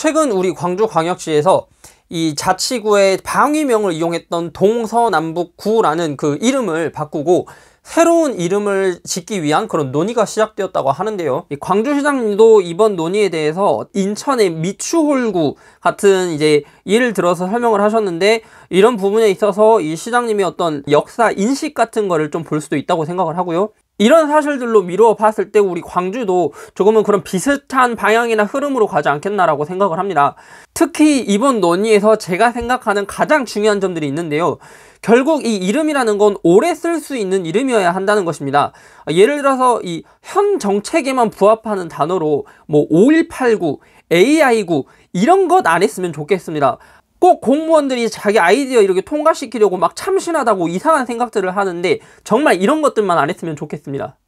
최근 우리 광주광역시에서 이 자치구의 방위명을 이용했던 동서남북구라는 그 이름을 바꾸고 새로운 이름을 짓기 위한 그런 논의가 시작되었다고 하는데요. 광주시장님도 이번 논의에 대해서 인천의 미추홀구 같은 이제 예를 들어서 설명을 하셨는데 이런 부분에 있어서 이 시장님의 어떤 역사 인식 같은 거를 좀 볼 수도 있다고 생각을 하고요. 이런 사실들로 미루어 봤을 때 우리 광주도 조금은 그런 비슷한 방향이나 흐름으로 가지 않겠나라고 생각을 합니다. 특히 이번 논의에서 제가 생각하는 가장 중요한 점들이 있는데요. 결국 이 이름이라는 건 오래 쓸 수 있는 이름이어야 한다는 것입니다. 예를 들어서 이 현 정책에만 부합하는 단어로 뭐 5189, AI9 이런 것 안 했으면 좋겠습니다. 꼭 공무원들이 자기 아이디어 이렇게 통과시키려고 막 참신하다고 이상한 생각들을 하는데 정말 이런 것들만 안 했으면 좋겠습니다.